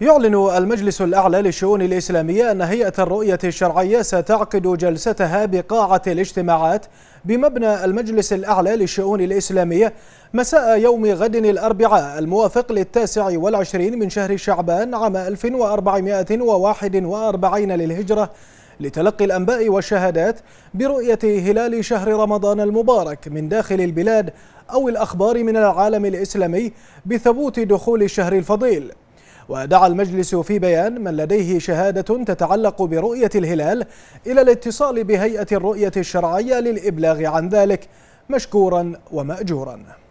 يعلن المجلس الأعلى للشؤون الإسلامية أن هيئة الرؤية الشرعية ستعقد جلستها بقاعة الاجتماعات بمبنى المجلس الأعلى للشؤون الإسلامية مساء يوم غد الأربعاء الموافق للتاسع والعشرين من شهر شعبان عام 1441 للهجرة لتلقي الأنباء والشهادات برؤية هلال شهر رمضان المبارك من داخل البلاد أو الأخبار من العالم الإسلامي بثبوت دخول الشهر الفضيل ودعا المجلس في بيان من لديه شهادة تتعلق برؤية الهلال إلى الاتصال بهيئة الرؤية الشرعية للإبلاغ عن ذلك مشكورا ومأجورا